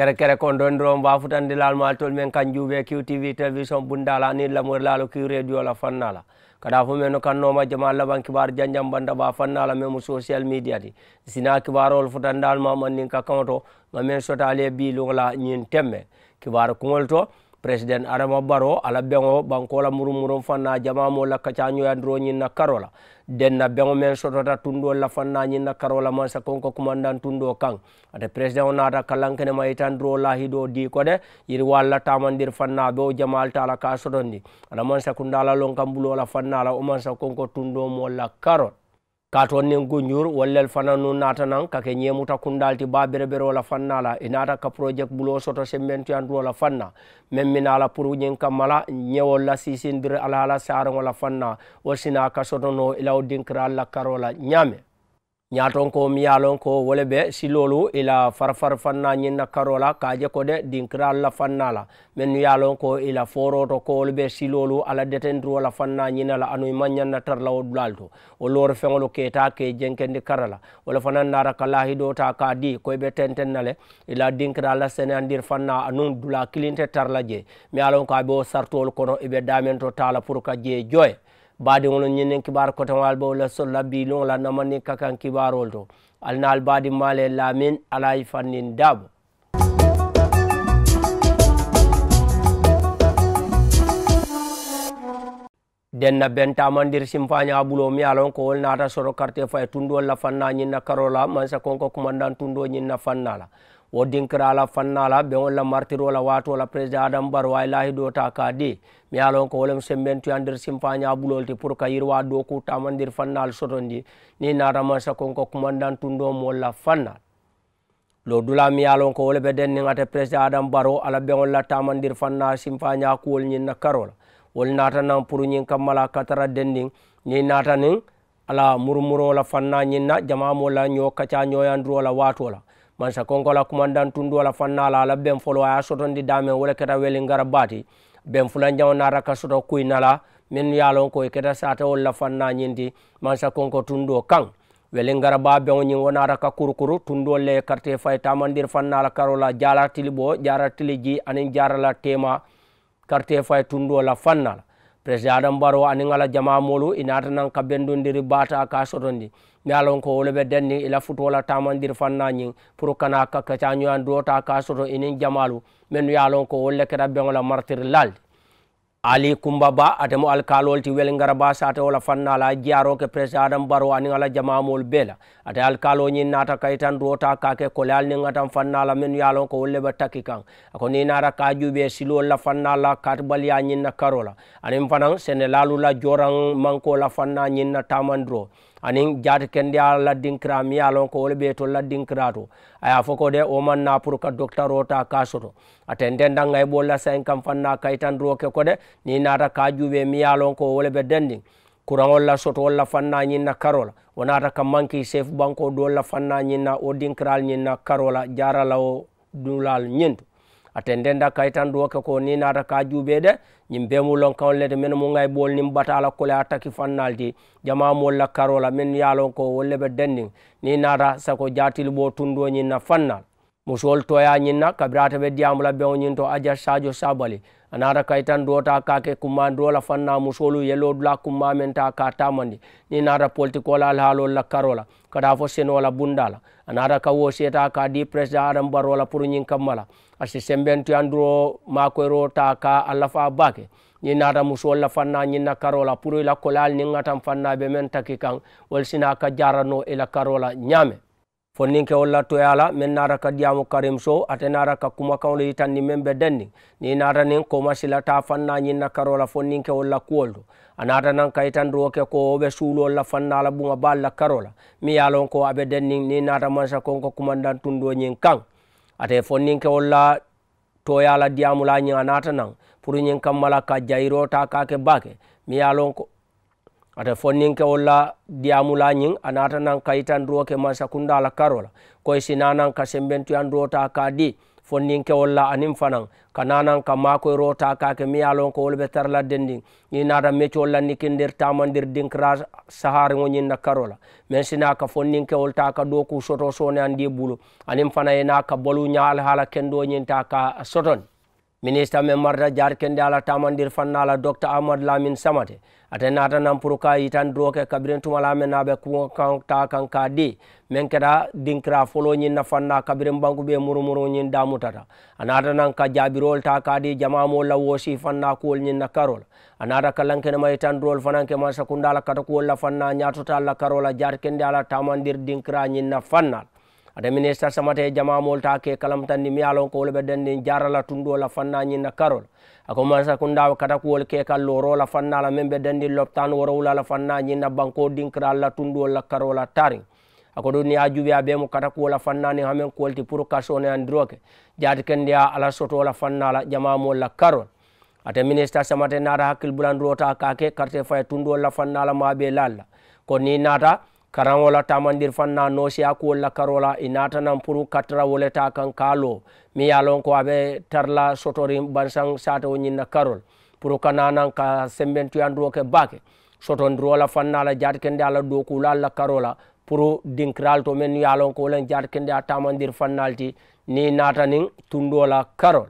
kere kere kon ɗon ɗo mbafutande lalmal tol men kanjuɓe qtv télévision bundala ani lamorlalo ki radio la fannala kada fo men no kannoma jama laban kibar janjam banda ba fannala memo social media di sina kibarol futandalma mannin ka kawto ma men sotali e bilola ñin temme kibar kuŋol to president adama baro ala beŋo bankola murumurum fanna jamamo la andro ya ñin na karola denna beŋo men sotota tundo la fanna ñin na karola mansa konko kumandan tundo kaŋ ate president o naata kalankenema itandiro lahido di ko de yiri walla tamandir fanna be o jamal la ka sotondi ala mansa kundala lon kambulola fanna la o mansa konko tundo mo la katon nin gunjur wallel fana nu nata nan kake ñemuta kundalti ba berebere wala fanna la inata ka project bulo soto semmentu andu wala fanna men min ala pour ñin kammala ñewol la sisindire ala ala sarangola fanna wo sina ka sotono ilaw dinkira alla karola ñame ñaton ko miyalon ko wole ɓe silolu ila farfar fanna ñinna karola kaje ko de dinkira alla fanna la min yalon ko ila foroto ko wole ɓe silolu ala detendirola fanna ñinala anoy mañanna tarla wo dulal to wo loore feŋolu keta ke jenkendi karala wala fanan nara ka lahido ta ka di koyeɓe tenten nale ila dinkira alla sene andir fanna anun dula kilinte tarla je mi yalon ko aɓe wo sartolu kono eɓe damen to tala pour ka je joye baadin wono ñinnen kibaar kotawal ɓo la solla biilola namanni kakan kibaarol to alnaal baadi maale laamin alaayi fannin daabo denna bentamandir simpaña ɓulo mi alon ko wol naata soro quartier faye tunndo la fannañinna karola mansa konko commandant tunndo ñinna fannala wo dinkirala fannala beolla martirola watola président adam bar way lahi do ta ka de mi yalon ko wolem semben tuya nder simpañaɓulolte pour ka yirwa do kutamandir fannal sotondi ni natamansa konko commandant tundo molla fannal lo dula mi yalon ko wole beden ningate président adam baro ala beolla tamandir fanna simpaña kuwol ñinna karola wol nata nan pour ñin kammala katara dendin ni nata nin ala murmurola fanna ñinna jamamola ño kaca ñoyandirola watola mansa konkola commandant tundu ala fanna ala ala ben folo aya sotondi damen wole keta weli ngara baati ben fulanjaŋo nara ka soto kuy nala min ya lon koy keta sata wol la fanna ñinti mansa konko tundu o kaŋ weli ngara ba beŋo ñiŋ wonara ka kurukuru tundu ol le karte fay tamandir fanna la karola jara tili bo jara tili ji aniŋ jara la tema karte fay tundu o la fanna la président dan mbaro ani ngala jama molu inata nan ka bendondiri bata ka sotondi mialon ko wolo ɓe denni ila futuwola tamandir fannañi pour kana kakkacañoyan duwota ka soto inin jamalu min yalon ko wolle keɗa ɓeŋola martir lalde ali kumba ba atemo alkalol ti welngara ba sate wola fanna ala jaro ke presa adam baro ani ala jamamol bela ate alkalo nyin nata kaitan rota kake kolal ni ngatan fanna ala men yalon ko wolle ba takikan ako ni nara ka jube silo la fanna ala katbal ya nyin na karola ani mfanan sene lalu la joran manko la fanna nyin na tamandro anin jaati kendi a laddinkira mi ya lon ko wole ɓee to laddinkira to aya foko de o man na pour ka docteur o ta ka soto ate ndendangay e ɓolla sain kam fanna kaytandiroke kode ni nata ka juuɓe mi ya lon ko wole ɓe dendin courant olla soto olla fanna ñinna karola wonata ka manki chef banko ɗo olla fanna ñinna o dinkiral ñinna karola jaralao dulal ñintu ate ndenda kaytan duwoke ko ni nata ka juɓede ñim bemulon kawlete min muga ɓool nim batala kole a taki fannaldi jama molla karola min yalon ko wolleɓe denndin ni nata sako jatili ɓo tundu ñinna fannal musol toya ñinna kabirata ɓe diyamula beo ñin to adia sadio sabali anata kaytan duwota kake kumma duwola fanna musolu yelodula kumma min ta ka tamandi ni nata politique ola alhaalol la karola kada fo seno la bundala anara ka wo seta ka di presda adam la pour nyin kamala asi sembentu andro makoyro ta ka alla fa bake ñiŋ naata musoo la fanna ñiŋ na karoo la pour i la kolaali niŋ ŋa taŋ fannaa be men taki kaŋ wolu si naa ka jarano noo i la karoo la ñaame fonninke wo lattu e ala min nara ka diyamu karim so ate nara ka kuma kawlo yitanni min be denni ni nata nin komasilata fanna ñinna karola fonninke wolla kuwoldu a nata nan ka yitandiroke ko oɓe suulolla fannala ɓuga balla karola mi yalon ko aɓe denni ni nata mansa konko kumandan tunduoñin kan ate fonninke wolla toyala e diyamula ñin a nata nan pour ñin kammala ka jayiro ta kake bake mi yalon ko ata fonninke wolla diyamula ñing a nata nan kayitan duwo ke man sakundala karola koye sina nan ka sembentuyan duwota ka di fonninke wolla anin fanan ka nanan ka makoye rota kake mi yalon ko wol ɓe tarladden ndin i nata mecco wolla nikindir tamandir dinkra sahare go ñinna karola min sina ka fonninke wolta ka ɗo ku soto sone andi bulo anin fana ena ka balu ñaale hala kendo ñinta ka soton ministre men marta jaar kende ala tamandir fannala docteur ahmad lamin samate aten naata nan pour ka yitan duro ke kabirin tumala men naɓe kukan ta kan ka di men keta dinkira folo ñin na fanna kabirin banku ɓe murumuru ñin damutata a naata nan ka jabirol ta ka di la wosi fanna kol ñin na karol a naata kalankene ma yitan durol fananke ma sakunda la kata kuwol la fanna ñatota la karola jar ala tamandir dinkira ñin na fanna ada ministére samata jamamol take kalam tan ni miyalon ko wolɓe denndin jarala tunduola fannañinna karol ako masa kundawa kata kuwol kekal lorola fannala min ɓe denndi loptan worowulala fannañinna banko dinkra alla tunduola karola tari ako ɗum ni a juɓi a ɓe mo kata kuwola fannani hamin kuwolti pour kasone andiroke jaati kendi a ala sotola fannala jamamolla karol ata ministére samata naata hakkille bulandiro ta kake karte faye tunduola fannala maɓe lalla ko ni naata karan wola tamandir fanna nosiya kuwolla karola inata nan pour katara woleta kan kaalo mi ye lon ko aɓe tarla sotorin bansan sata o karol pour kananan ka sembentuyandiro ke bake sotondirola fannala jaat kende ala dokulalla karola pour dinkiral to men ye lon ko wolen jaat a tamandir fannalti ni nata natanin tundola karol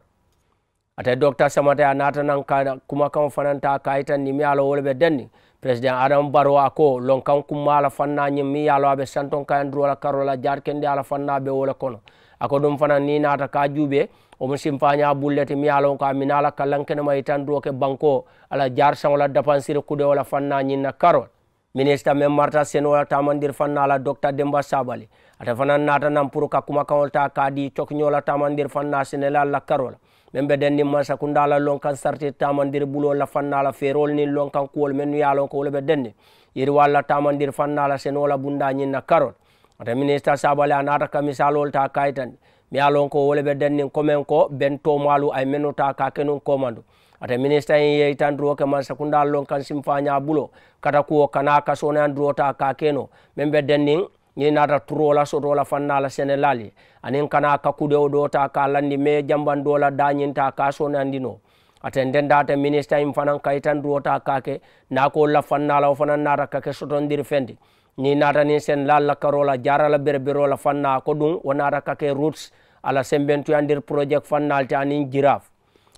ate docteur samata nata nan ka kumakaŋo fananta kayitan mi ala wole ɓe denni president adam baro ako lon kankum mala fanna nyim mi yalo abe santon kayan drola karola jar kende ala ya fanna be wala kono ako dum fana ni nata ka jube o mo fanya bullete mi ya mi nala kalan ken may tan dro ke banko ala jar san wala dapansir de wala fanna na karol ministre men marta sen wala tamandir fanna ala docteur demba sabali ata fana nata nam pour ka kuma kawolta kadi coknyola tamandir fanna senela la karola min ɓe denndin masa kundala lon kan sarti tamandir bulo la fannala feerol nin lon kan kuwol min yalon ko wolo ɓe dende yeri walla tamandir fannala senola bunda ñinna karol ata ministre sabale a naata ka misalol ta kayitandi mi yalon ko wolo ɓe dennin komin ko ben tomalu ay menno ta kakenun commando ata ministre en yey tan duroke man sakundal lon kan simfaña bulo kata kuwo kana kasone an duro ta kakeno min ɓe dennin ñi nata turola sotola fannala sénélali anin kana kakude o ɗo ta ka landi me jambanduola dañinta ka sone andino ate ndendate ministre im fanan kaytan duwo ta kake nako la fannala o fanan nata kake sotondir fendi ñi nata ni sénélal la karola jarala berberola fanna ko ɗum wo nata kake routes ala sembentuyandir projet fannalte anin giraf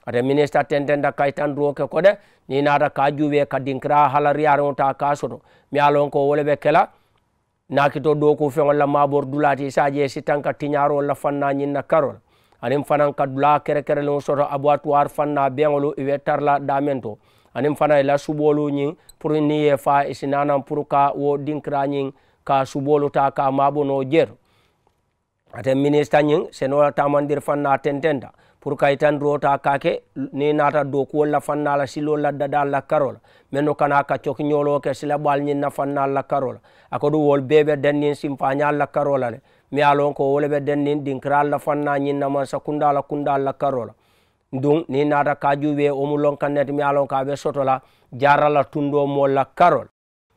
ate ministre tentenda kaytan duwo ke ko de ni nata ka juuɓe ka dinkira hala riyareo ta ka soto mi alon ko woleɓe kela nakito do ko feŋolla mabor dulati sadie si tanka tiñaro la fanna ñinna karol anin fanan ka dula kere kere lo soto aboitoire fanna beŋolu iwe tarla damen to anin fana ila subolu ñin pour ni ye fa isi nanan pour ka wo dinkira ñin ka subolu ta ka mabo no jer aten ministre ñin seno tamandir fanna tententa pour kay tan rota kake ni nata dow kuwol lafannala silol laddada la karola mais no kana ka cokñoloke sila ɓal ñin nafannal la karola ako ɗum wol beɓe dennin simpañal la karola le mi alon ko wolɓe dennin ɗin kral lafanna ñin naman sa kundala kundal la karola dun ni nata kajuɓe omu lonkanet mi alon ka ɓe sotola jarala tundo mol la karol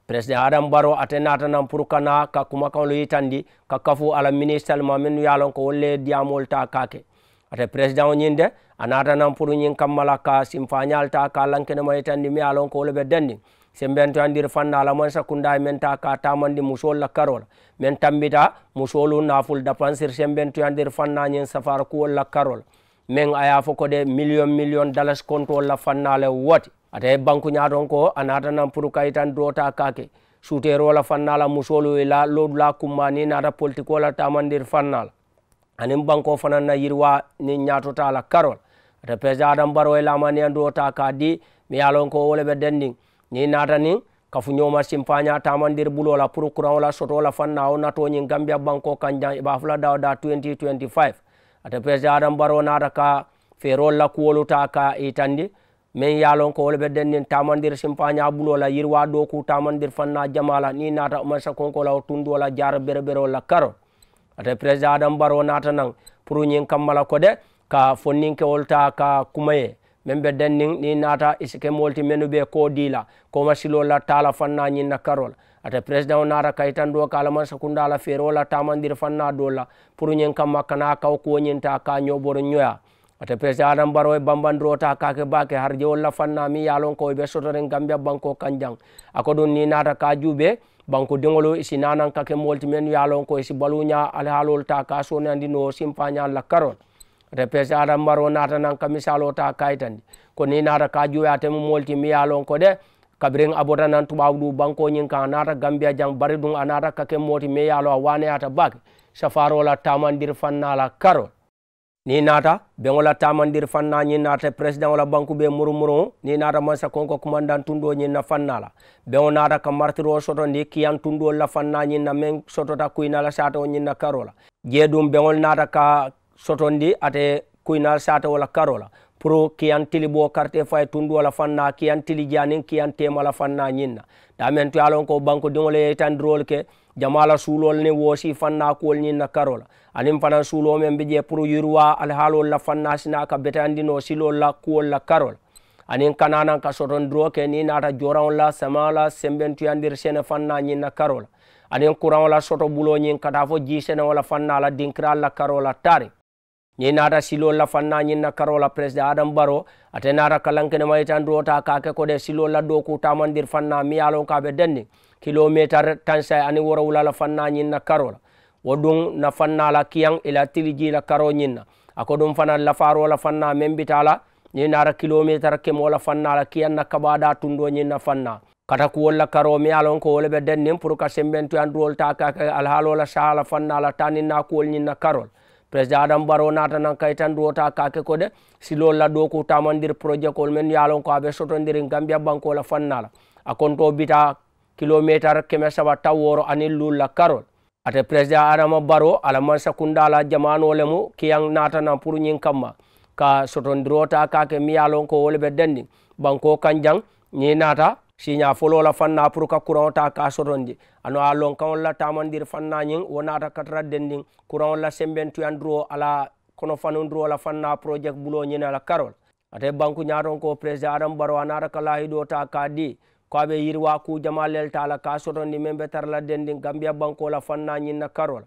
président adam baro ate natanan pour kana ka kuma kalo yitandi ka kafu ala ministrelement min yalon ko wolle diamol ta kake ate président o ñin de anata nan porñin kammala ka simfañal ta ka lankedema itandi ma alon koleɓe dendi sembentoyandir fannala man sakunday men ta ka tamandi musol la karola men tambita musolu naful dapan sir sembentoyandir fanna ñin safara kuwol la karola men aya fo kode million million dalasconptol la fannale woti ate banku ñaton ko anata nan pour kayitanduo ta kake sutér la fannala musolu la lodula kummani nata politiqueola tamadir fannala Anim banko fana na yirwa ni ñaatota ta la karol ata président adam baro ye ando ta ka di mi ye bedending. loŋ ko ni nata simpanya ka niŋ naata simpanya ta simpaña bulo la pour courant la soto la fanna wo nato ñiŋ gambia banko kanja jaŋ fula da 2025 ata président adam baro naata ka fero la kuwolu ta ka itandi min ye a loŋ ko wo le ta dendiŋ tamandir simpanya bulo la yiriwa dooku tamandir fanna ni nata o ma konko la wo la jar berbero la karol ate président dan baro nata nan pour ñin kammala ko de ka fonninkewol ta ka kumaye min ɓe dennin ni nata iske molti menu ɓe ko dila koma silolla tala fanna ñinna karol ate président o nata kaytan ɗo ka alaman sakundala feere wola tamandir fanna dolla pour ñin kamma kana kaw kowoñinta ka ñoɓoro ñoya ate président adan baro e bambandirota kake bake har je wolla fanna mi yalon kowɓe e sotorin gambia banko kan jang a ko ɗum ni nata ka juuɓe banko diŋolu isi nanan kake ke moolu ti ko isi balunya alihaalolu ta ka sonandi no sinfaña la karol ate pese adam maro naata nan ka misalo ta kayitandi ko ni naata ka juweyatemu moolu ti mi ko de kabring abota nan tubabu du banko ñiŋ kaŋ a naata gambiya bari duŋ a naata ka ke mooti mi ye a safaro la fanna la ni nata beŋola tamandir fanna ñin nata président wala banku be murumuru ni nata mansa konko commandant tundo ñin na fanna la beŋo nata ka martiro soto ndi kiyan tundo la fanna ñin na meŋ sotota kuynala sata o ñin na karo la jee dum beŋol nata ka soto ndi ate kuynala sata wala karo la pour kiyan tili bo karte faye tundo la fanna kiyan tili jeanin kiyan temala fanna ñin na damen tuya lon ko banku diŋole yeytandirol ke jamala suulol ni woosi fanna kuwol ñin na karola anin fanan suulo men mbe je pour yirwa alhaalol la fanna sina ka betandino silol la kuwol la karola anin kananan ka soton droke ni naata joran la semala sembentuyandir sene fanna ñin na karola anin kuran la soto buloñin kata fo ji sene wala fanna la dinkiral la karola tari ñin naata silo lafanna ñin na karola presde adam baro ate naata kalankene mayitan duwota kake kode silo laddo ku tamandir fanna mi yalon kaɓe denni kilométre tansay ani wora wulala fanna ñin na karola wo ɗum na fannala kiyan ila tili jila karo ñin na ako ɗum fana lafarola fanna men bitala ñi naata kilométre kemola fannala kiyan na kaɓaɗa tundo ñin na fanna kata ku wolla karo mi yalon ko woleɓe denni pour que sembentuyan duwol ta kake alhalola sahala fannala taninna kuwol ñin na karol président adam baro nata nan natana kaytan duwota kake ko de silol la do ko tamandir projet kol men yalon ko soto ndir gambia banko la fannala a konto bita kilométre keme saba taw woro anin la karol ate president adam baro ala man la jamano jamanole mu nata nan pour nyin kamma ka soto ndro sotondirota kake mi yalon ko wolbe ɓe denni banko kanjang ni nata siña folola fanna pour ka courant ta ka sotondi ano a lon kan olla tamandir fannañin wonata katara dendin courant olla sembentuyan duro ala kono fanun duro la fanna project bulo ñin ala karol ate banque ñaton ko président adam baro anata ka layiɗo ta ka di ko aɓe yirwa ku jama lelta la ka sotondi min ɓe tarala dendin gambia banque ola fanna ñinna karol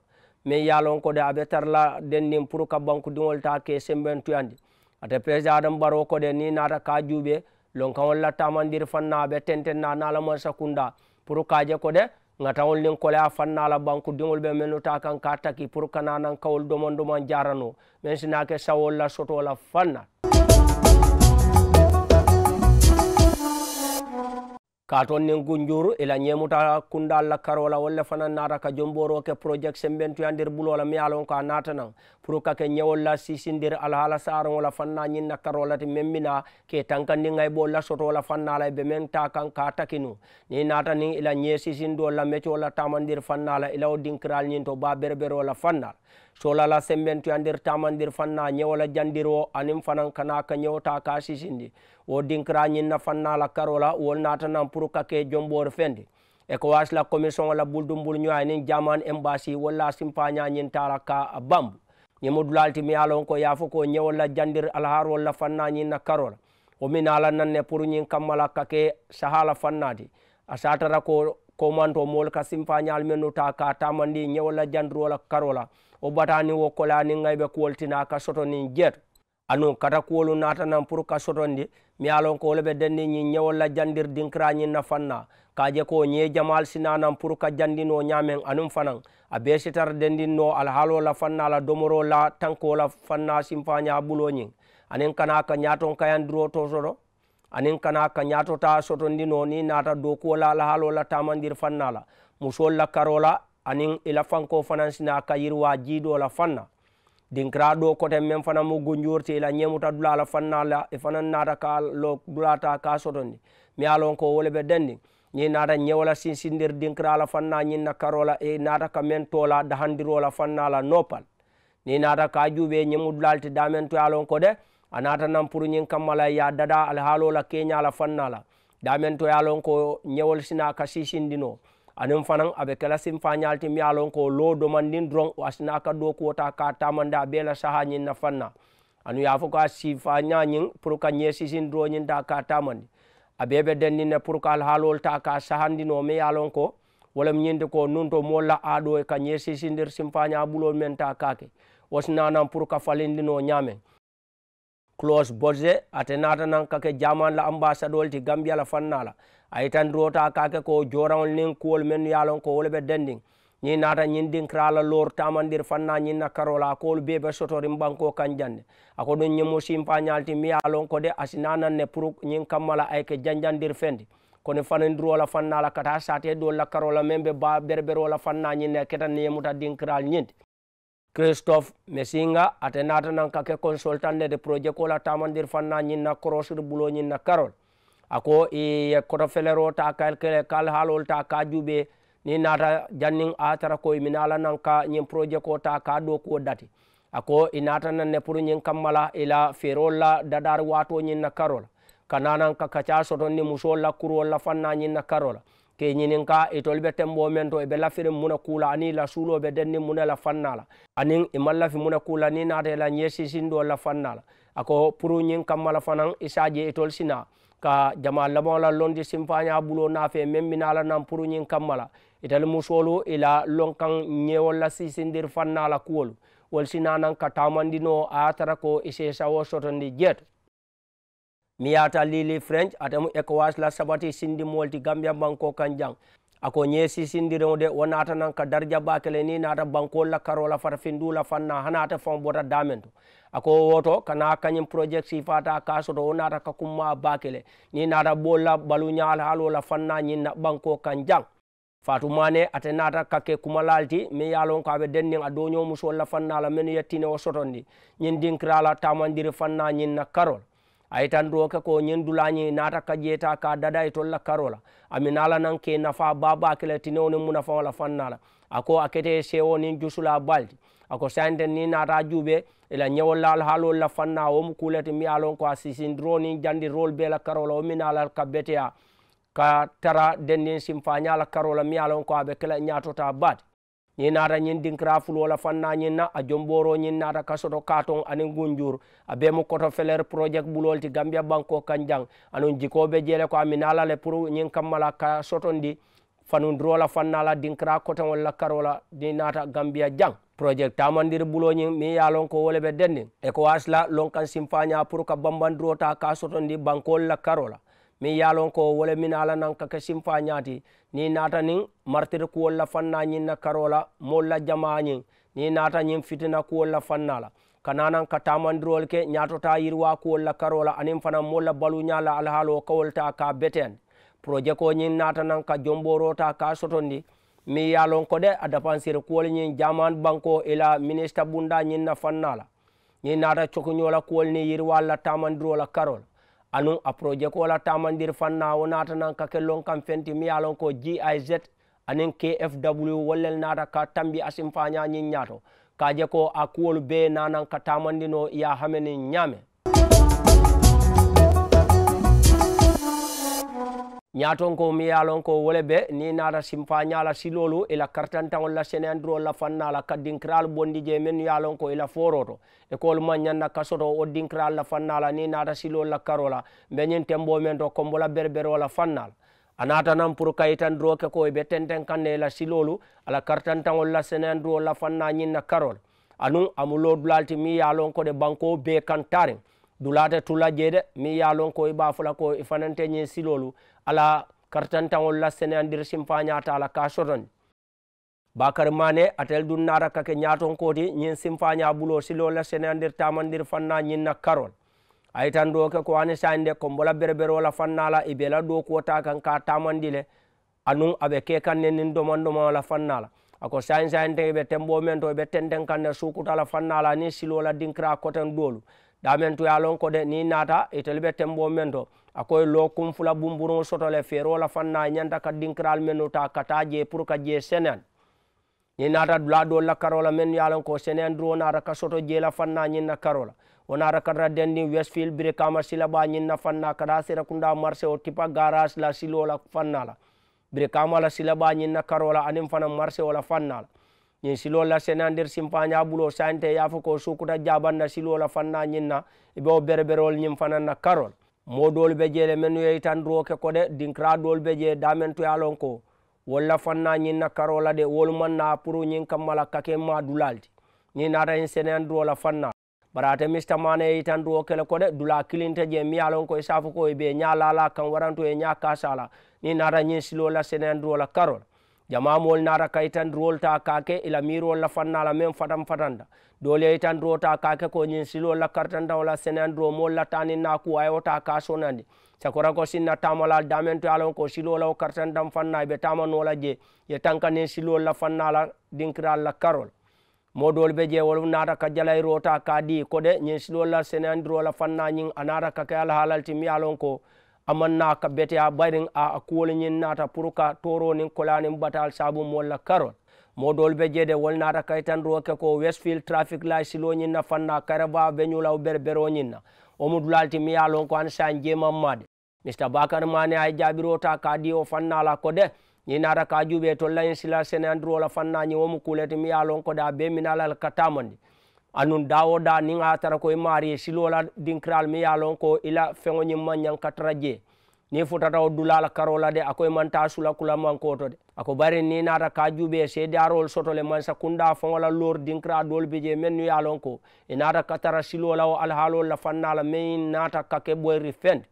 min yalon kode aɓe tarala dendin pour ka banque dingol ta ke sembentuyandi ate président adam baro koɗe ni nata ka juuɓe lonkaŋol la tamandiri fanna ɓe tentenna nalamon sakunda pour kaje ko de gatawol nin koleya fanna la banku diŋol ɓe menuta kan ka taki pour kananan kawol domon domon jarano men sinake sawol la soto la fanna ka toon nin gunjur ila ñemuta kunda allah karola wolle fana naata ka jomboroke projet sembentuya nder bulola miyalon ko a naatanan pour kake ñewolla sisindir alhaala saarowola fanna ñinna karolati memmina ke tankandi ay ɓolla sotola fannalay be men ta kan ka takinu ni naata nin ila ñe sisindolla mecolla tamandir fannala ilawo dinkiral ñin to ba berberola fannal solala sembentu andir tamandir fanna ñewola jandir o anin fanan kana ka ñewota ka sisindi wo dinkra ñinna fanna la karola wol natanan pour ka ke jombor fendi ECOWAS la commission la buldumbul ñoy nin jaman embassy wala simpaña ñin tara ka bambu ñemodulaalti mi yaalon ko yaafo ko ñewolla jandir alharolla fannañin na karola o min ala nanne pour ñin kammala kake sahala fannati a satara ko komanto mool ka simfañal men no ta ka tamandi ñewolla jandirola karola wo batani wo kolani gay ɓe kuwoltina ka sotonin jeer anun kata kuwolu natanan pour ka sotondi mi alon ko wolo ɓe denni ñin ñewolla jandir dinkirañin nafanna kaje ko ñe jamal sinanan pour ka jandino ñamen anum fanan a besitara dendinno alhaalo la fanna la domoro la tanko la fanna simpaña ɓuloñin anin kana ka ñaton kayandiro to soto anin kana ka ñatota sotondino ni nata dokuwola alhaalo la tamandir fannala musol la karola anin ila fanko fana sina ka yirwa jiɗo la fanna dinkira ɗo kote men fana mo gonjorti ila ñemuta dula la fanna la e fana nata ka lo dulata ka sotondi mi alon ko wole ɓe denndi ñi nata ñewola sinsindir dinkira la fanna ñinna karola e nata ka men tola dahandirola fanna la nopal ni nata ka juuɓe ñemu dulalti damen to alon ko de a nata nan pour ñin kammala ya dada alhaalola keña la fanna la damen to alon ko ñewol sina ka sisindino anin fanan abe kala simfa nyalti mi alon ko lo do mandin dron wasna ka do ta ka da bela saha nyin na fanna anu ya fuka fanya nyin pur ka si sin dro nyin da ka be den denni ne pur ka halol ta ka sahandi no mi alon ko wala de ko nun to la ado e ka si sin der simfa nya bulol men ta kake wasna nan pur ka nyame nyamen close a ate nata nan kake jaman la ambassadol ti gambia la fanna la ayi tan duwota kake ko jorawol nin kuwol men yalon ko wolɓe dendin ñi nata ñin din kirala lor tamanɗir fanna ñinna karola kowol beɓe sotorin ɓanko kan jande ako ɗum ñimmo simpa ñalti miyalon ko de asinananne pour ñin kammala ayke janjandir fendi kono fanidurola fannala kata sate ɗolla karola men ɓe ba berberola fanna ñinne ketanni yemuta din kiral ñinde christophe mesinga ate natanan kake consultant ne de projet kola tamandir fanna ñinna crosir bulo ñinna karol ako koto felero ta kal halol ta ka juɓe ni nata jannin atara koye mi nala nan ka ñin projet ko ta ka ɗo kuwo dati ako i nata nan ne pour ñin kammala ila ferol la dadar wato ñin na karol kana nan ka kaca soton ni musol la kurol la fanna ñin na karol ke ñinin ka itol ɓe tembo men to ɓe lafirin muna kula ani la suloɓe denni muna la fannala anin i mallafi muna kula ni nata ila ñesisindo la fannala ako pour ñin kammala fanan isaje itol sina ka jama lamola londi simfaña bulo nafe men minala nan puruñin kammala itali musolu ila lon kan ñewolla sisindir fannala kuwolu wolsi nanan ka tamandino a tara ko isesawo sotondi jeeto miyata lili french atemu écoas la sabati sindi molti gambia banko kan jang ako ñeesi sindiriŋo de wo naata naŋ ka darja baakele ni naata bankol la karola fata findu la fanna hanaata faŋ bota daamen to ako woto kana kañiŋ projet si fata ka soto wo naata ka kumma baakele ni naata bol la balu ñaal haalo la fanna ñiŋ na banko kaŋ jaŋ fatu maane ate naata kake kumalal ti min ye lon ko aɓe denniŋ a doñomusol la fanna la menu yettine wo sotondi ñiŋ dinkirala tamandiri fanna ñiŋ na karol ay tan do ke ko ñendulañi naata ka ƴeeta ka dada e tolla karola ami nalanan ke nafa babakela tine onin munafawala fannala ako a kete sewo nin jusula balɗi ako sainte ni naata juuɓe ila ñewollal haalol la fanna womu kulete mbiya lon ko a sisindiro nin jandi rôle bela karola omi nala ka bete a ka tara dendin simfañala karola mbiya lon ko aɓe kela ñatota baɗi ñin naata ñin dinkira fulola fanna ñin na a jomboro ñin naata kasoto katon anin gunjur a be mo koto feler project bulol ti gambia banko kan jang anon jikoɓe jele ko ami naalale pour ñin kammala kasotondi fanu drola fannala dinkira kotenwalla karola ni naata gambia jang projet tamandir bulo ñin mi ya lon ko woleɓe denni e ko wasla lon kan simfaña pour ka bambandiro ta ka sotondi bankolla karola min yalon ko wole min ala nan kake simfa ñati ni nata nin martir kuwolla fanna ñin na karola molla jama ñin ni nata ñin fitina kuwolla fanna la kananan ka tamandirol ke ñatota yirwa kuwolla karola anin fana molla balu ñala alhaalo kawolta ka beten projet ko ñin nata nan ka jomborota ka sotondi min yalon ko de a dépensir kuwol ñin jaman banko ila e ministre bunda ñin na fanna la ni nata cokuñola kuwol ni yirwalla tamandirola karola anun a projet ko tamandir fannawo nata nan ka kellon kan fenti mi yalon ko giz anin kfw wallel nata ka tambi asim nyato ka kaje ko a be nanan ka tamandino ya hamene nyame. ñaton ko mi yalon ko wole be ni nata simfa ñala silolu ila kartantaŋol la seneyandiro la fanna la ka dinkiral bondi je men yalon ko ila foroto école mañanna kasoto o dinkiral la fannala ni nata silol la karola beñin tembo men to kombola berbero la fannal a natanan pour kayitandiro ke ko ɓe tenten kanne ila silolu ala kartantaŋol la seneyandiro la fanna ñinna karol anun amu lo dulalti mi yalon ko de banko be kan tarin dulate tula jeede mi yalon ko i ɓa fula ko i fanante ñin silolu ala kartantaŋol la seneyandiri simfa ñata ala ka sotondi bakar mane atel dun nara kake ñaton koti ñin simfa ña bulo silo la seneyandir tamandir fanna ñin na karol ayitan do ke ko ani sande kombola berberola fanna la ibela do kuwota kan ka tamandi le kee abe ke kanne nin domandoma la fanna la ako sayin sayin te ɓe tembo men to ɓe tenten kanne sukutala fanna la ni silola dinkira koten dolu ɗamen tu yalon ko de ni nata itali e ɓe tembo men to akoye lo kum fula bumburugo sotole ferola fanna ñanta ka dinkiral men ta kata je pour ka je senen ni nata dula do la karola men yalon ko senen dro nata ka soto je la fanna ñinna karola onara kadra dendi westfield bire kama sila ba ñinna fanna kada sira kunda marché o tipa garage la silola fannala bire kama la sila ba ñinna karola anin fana marché o la fannala ñin silola senandir simpaña bulo sante yafo ko sukuta jabanna silola fanna ñinna ibeo berberol ñin fananna karol mo dol be je le men yo tan roke kode dinkra dol be je damen to yalon ko wolla fanna ñin na karola de wol man na pour ñin kam mala kake ma dulaldi ñin nata hen senandirola fanna barate mista mana yei tan ro kele kode dula kilinte je miyalon ko e safo ko e be ñalala kan waranto e ñakasala ni nata ñin silola senandirola karol jamamol nara kay tan rolta kake ila mirolla fannala men fatan fatanda doley tan rota kake ko ñin silolla kartanda wala senan ro molla taninna ku ayota ka sonandi sakora ko sinna tamalal damen to alon ko silola o kartanda fanna be tamanola je ye tankanin silolla fannala dinkiralla karol modol be je wol nata ka jalay rota ka di kode ñin silolla senan rola fanna ñin anara kake alhalal timi alon ko amanna ka a barin a kuwolñin nata pour ka toronin kolanin batal sabu molla karol modol be jede wol nata ro ke ko westfield traffic silo siloñin na fanna karaba be berbero berberoñin na omudulalti mi yalon ko an san jemammade mr bakar mane ay ta ka di o fannala ko de ni nata ka jube to lain sila sene ni o mu kuleti mi yalon ko da be minalal katamandi anun dawo da nin a tara koyi e mari e silola dinkiral mi ya lon ko ila feŋo ñin maŋ katara je ni futata wo dula la karo la de akoyi e maŋ ta sula kula maŋ koto de ako bari ni nata ka jube sedarol sotole mansa kunda foŋo la lor dinkira dol bi je men nu ya lon ko i nata katara silo la wo alhalol la fanna la mai nata kake boyri fend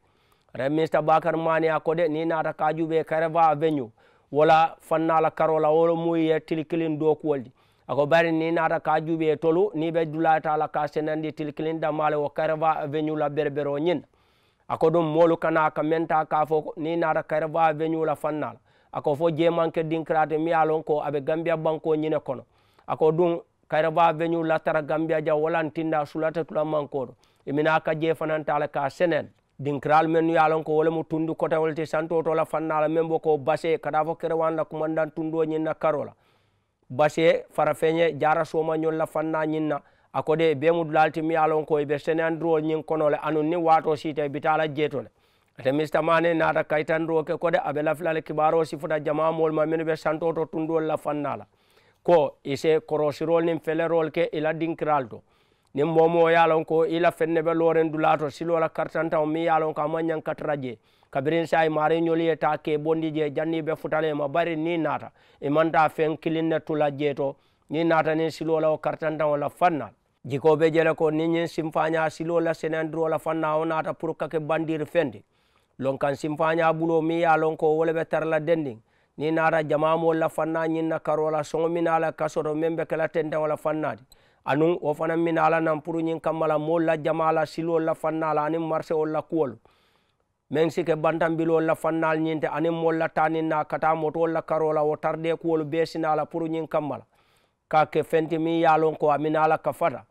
re mistr bakar mani a ko de ni nata ka jube kareva a weñu wala fanna la karo la wolo muyye tilikilin dokuwol di ako bari ni nata ka juɓe tolu ni ɓe dulatala ka senandi tilkilin damale wo kareva veñula berbero ñin ako ɗum molu kana ka menta ka fo ni nata kareva veñula fannal ako fo jemanke dinkrate mi alon ko aɓe gambia banko ñine kono ako ɗum kareva veñu latara gambia ja walan tinda sulata tula mankoɗo imina ka jefanantala ka senen dinkral men yalon ko wolemo tundu kotawolte santotola fannala men bo ko base kada fo kerewanda commandant tundo ñinna karola basi fara feñe jara soma ñolla fanna ñinna a kode bemudu lalti mi yalon koye ɓe sene andiro ñin konole anun ni wato site bitala jeetole ate mista mane nata kaytandiro ke kode aɓe lafilal kibaro sifuta jama mol ma min ɓe santoto tunduol la fannala ko ise korosirol nin felerol ke ila dinkiral to nin momo ya lon ko ila fenne be loren dulato silola kartanta mi ya lon ko ma nyang katraje kabirin sai mari nyoli eta ke bondi je janni be futale ma bari ni nata e manda fen kilinne tula je to ni nata ni silola kartanta wala fanna jiko be jere ko ni nyin simfanya silola senandro wala fanna o nata pour kake bandir fendi lon kan simfanya bulo mi ya lon ko wala be tarla dending ni nata jamamo wala fanna nyinna karola songo minala kasoro membe kala tenta wala fannadi anun wo fanaŋ mina ala naŋ puru ñiŋ kamma la moolu la jamaa la siluwol la fannaa la aniŋ marisewol la kuwolu meŋ si ke bantaŋ biliwol la fannaalu ñinte aniŋ moolu la taaniŋ naa ka taa motuwol la karo la wo taridee kuwolu bee sina la puru ñiŋ kamma la ka ke fenti miŋ ye a loŋ ko a mina a la ka fata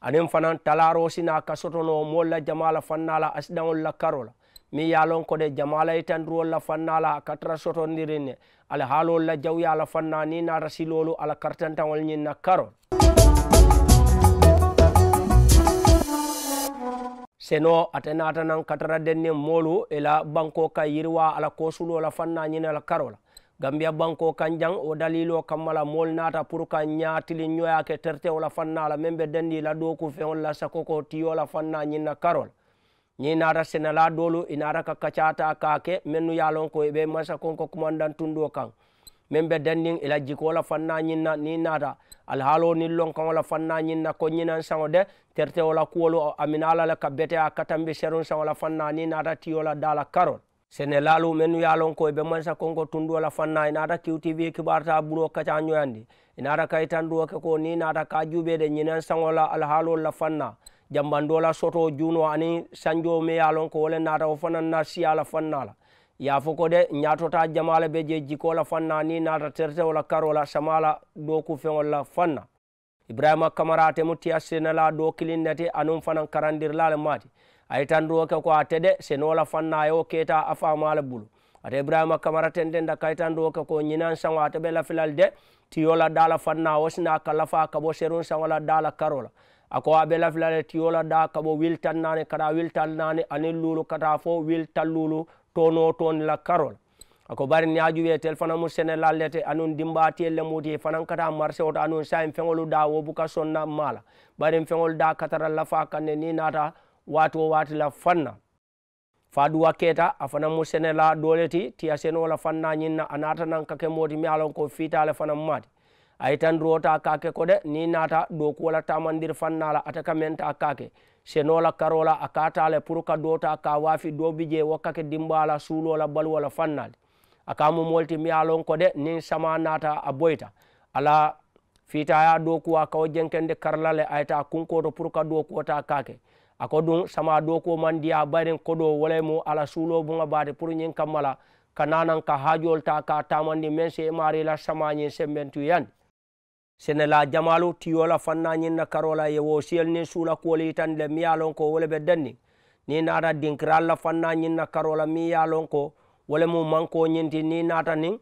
aniŋ fanaŋ talaaro sinaa ka sotonoo moolu la jamaa la fannaa la asidaŋol la karo la miŋ ye a loŋ ko de jamaa la itandiruwol la fannaa la a ka tara sotondiriŋ ne ali haaloolu la jawyaa la fannaa niŋ naata siloolu a la kartantaŋol ñiŋ na karo la seno ate nata nan kataraden nin molu ila e banko kan yiriwa ala kosulo la fanna ñine la karola gambia banko kan jang wo dalilo kammala molu nata pour ka ñatili ñoya ke terte wola fanna la men be dendi la doku feo la sakoko tiyo la fanna ñinna karola ñi nata senela dolu inata ka kacata kake mennu yalon ko e ɓe masa konko commandant tundo kan min ɓe dannin ila jiko wala fanna ñinna ni naata alhaalo nin lon kan wala fanna ñinna ko ñinan sango de terte wala kuwolu amina alala ka bete a katambi serun san wala fanna ni naata tiyola dala karol sene laalu min ya lon ko e ɓe mansa konko tundu wala fanna inaata qtv kibarta buro kaca ñoyandi inaata kaytan duwoke ko ni naata ka juɓede ñinan sango la alhaalo la fanna jambanduwola soto juno ani sanjo mi ya lon ko wole naata o fanan na siya la fannala yafo ko de ñatota jamala be je jikola fanna ni nata tertewola karola samala ɗo ku feŋolla fanna ibrahima camara temu tiyasenala ɗo kilinnete anum fanan karandirlale mati ayitan ɗoke ko a teɗe senola fanna yo keta a famala bulu ata ibrahima camara tendenda kayitan ɗoke ko ñinan saŋo ataɓe lafilal de tiyola ɗala fanna wosina kallafa kaɓo serun saŋola ɗala karola ako aɓe lafilale tiyola ɗa kaɓo wiltannani kata wiltal nani anin lulu kata fo wiltal lulu tono toon la karol ako bari ñaaju weetel fana mu sénégal lete anun dimbaatiyel le muuti ye fanan kata marché oto anun sayin feŋolu daa wo buka sonna maala bari n feŋolu daa katara lafaa kanne ni naata waati wo waati la fanna faaduwa keta a fana mu sénéla doole ti tiya seno la fanna ñiŋ na a naata naŋ kake mooti miŋ a loŋ ko fiita le fanaŋ maati a yitandiroota kaake ko de niŋ naata dookuwo la taamandiri fanna la ate ka meŋ taa kaake senola karola a katale pour ka dota ka waafi dobije wakkake dimbala suulola balwala fannale aka mo molti miya lon ko de nin sama nata a boyta ala fitaya dokuwa kawo jenkende karlale ayta kunkoto pour ka dokuwota kake ako ɗum sama doku mandiya bayrin koɗo walaymo ala suulo bunga bade pour ñin kammala ka nanan ka hajol ta ka tamandi men se e marila samañin semmen tu yandi sene la jamalu tiyola fanna ñinna karola ye wo siyel nin suula kuwolu yitan le mi ya lon ko wole be den nin ni naata dinkira alla fanna ñinna karola mi ya lon ko wole mu manko ñinti ni naata nin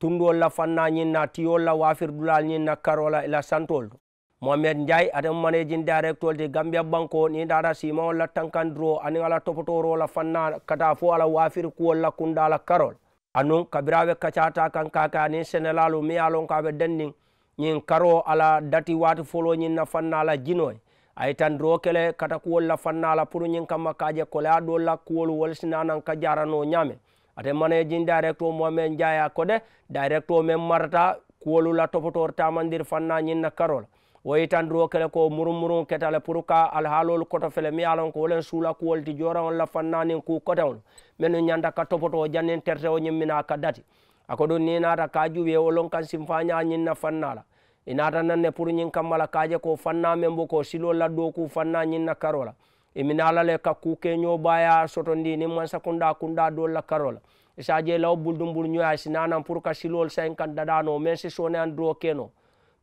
tunduwol la fanna ñinna tiyol la waafir dulal ñinna karola ila santol du mohamed ndiaye atem manejin directol ti gambia banko ni naata simawol la tankandiro anin ala topotoro la fanna kata fo ala waafir kuwol la kundala karol anun kabiraɓe kacata kan kake anin senelalu mi ya lon ko aɓe den nin ñin karo ala dati wati folo ñin nafanna ala jinoy ay tan ro kele kata kuwol lafanna ala pour ñin kamma kaje kole a ɗol la kuwol wolsinanan ka jarano ñame ate manejin direct o mome jaya kode direct o men marata kuwolu la topotor tamandir fanna ñin na karola woyi tan ro kele ko murumurun ketale pour ka alhaalol koto fele mi alon ko wolen suula kuwol ti joraol la fannanin ku kotewol menu ñanda ka topoto jannin terteo ñimmina ka dati ako ɗon ni inata kajuɓe olon kan sim faña ñinna fannala inata e nanne pour ñin kammala kaje ko fanna men bo ko silo laɗɗo ku fanna ñinna karola iminalale e kakku keño baya sotondi ni mansakunɗa kunɗa dolla karola isaje e law buldumbul ñoya sinanan pour ka silol sain kan daɗano men si sone an do keno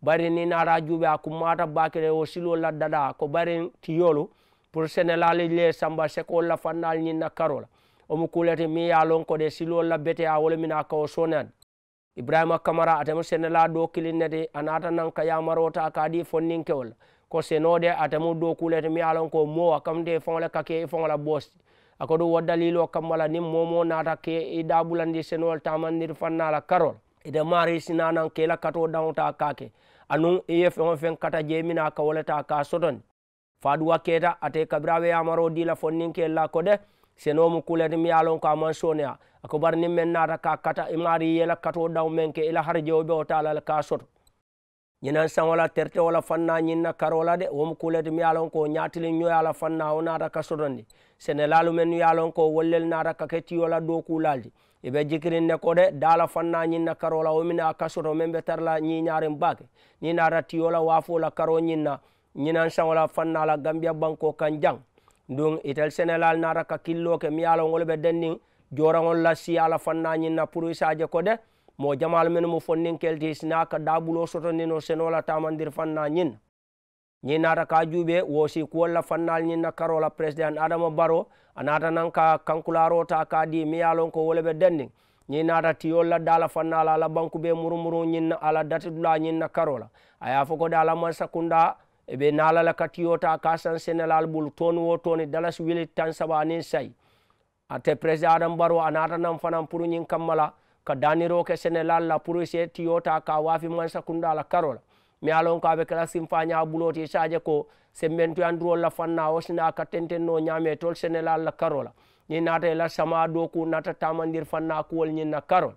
bari ni nata juɓe a kummata bakire o silo laɗdaɗa ko bari tiyolu pour senelali le samba seko la fannal ñinna karola omo kulete mi yalon ko de siluwol labbete a wole mina kawo sonad ibrahima camara atemo senela do kilinnete anata nan ka yamarota kadi fonninkewol ko senode atemo do kulete mi yalon ko mo akamte fongola kake e fongola bosti akodo wadda lilo kammala ni momo nata ke i dabulandi senuwol tamandir fannala karol ida mari sina nan kela kato dawta kake anu iye fengo feng kata je mina ka woleta ka sotoni faduwa keta ate kabirawe yamaro dila fonninkella ko de seno mu kuleti mi ya a lon ko a maŋ sooneya a ko bari niŋ meŋ naata ka kata i maari ye la katoo daŋo meŋ ke i la harijewo be wo taa la le ka a soto ñinaŋ saŋo la wala la faŋ naa na karo la de wo mu kuleti mi ye lon ko ñaatiliŋ ñoye a la faŋ naa wo naata ka sotondi senelaalu mennu ye a lon ko wollelu naata ka ke tiyo la dookuulaalu ti i be jikirin ne ko de daa la faŋ naa ñiŋ na karoo la wo mina a ka soto meŋ be tara la ñiiñaariŋ baake niŋ naata tiyo la waafoo la karoo ñiŋ na san wala la faŋ naa la gambiya banko kaŋ dun ital senelal nara ka killo ke miyalo ngol be denni jorangol lassi ala fanna nyinna pour isaje ko de mo jamal men mo fonnin kelti sina ka dabulo soto nino senola tamandir fanna nyinna nyinna ta ka jube wosi ko la fanna nyinna karola president adama baro anata nan ka kankularo ta ka di miyalo ko wole be denni nyinna ta ti yolla dala fanna ala banku be murumuru nyinna ala datidula nyinna karola aya foko dala man sakunda ebe nala la katiyota kasan senelal bul ton wo toni dalas wili tan saba anin sai ate président adam baro anata nam fanam puru nyin kamala ka daniro ke senelal la puru se tiyota ka wafi man sakunda la karol mi alon ka be kala sim fanya buloti saje ko sementu andro la fanna osina ka tenten no nyame tol senelal la karola ni nata la sama do ku nata tamandir fanna ko wol nyin na karol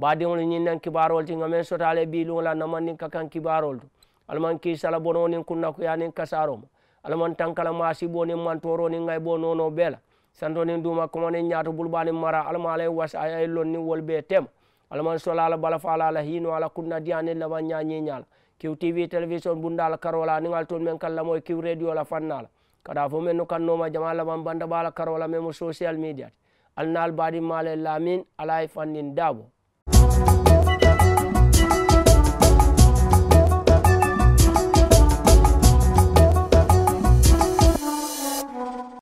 baadiŋolu ñiŋ naŋ kibaarolu ti ŋa meŋ sota ala biiluŋo la namaŋ niŋ ka kaŋ kibaarolu to alla maŋ kiisala bonoo niŋ kunnakuya niŋ kasaaro ma alla maŋ tankala maasiboo niŋ mantooro niŋ ŋayiboo noonoo bee la santo niŋ duuma komo niŋ mara alla ma alla ye wasa a ye loŋ niŋ wolu bee tema alla maŋ sola la ala hiino kunna diya niŋ labaŋ ñaa ñiiñaa la kiw tv télévision bundal karola karo la niŋ ali tolu meŋ kaŋ lamoy kiw radio la fanna kada fo meŋ nu kaŋ nooma jama labaŋ bandabaa la karo la social media alnal ali naal baadiŋ maa fannin daabo Thank you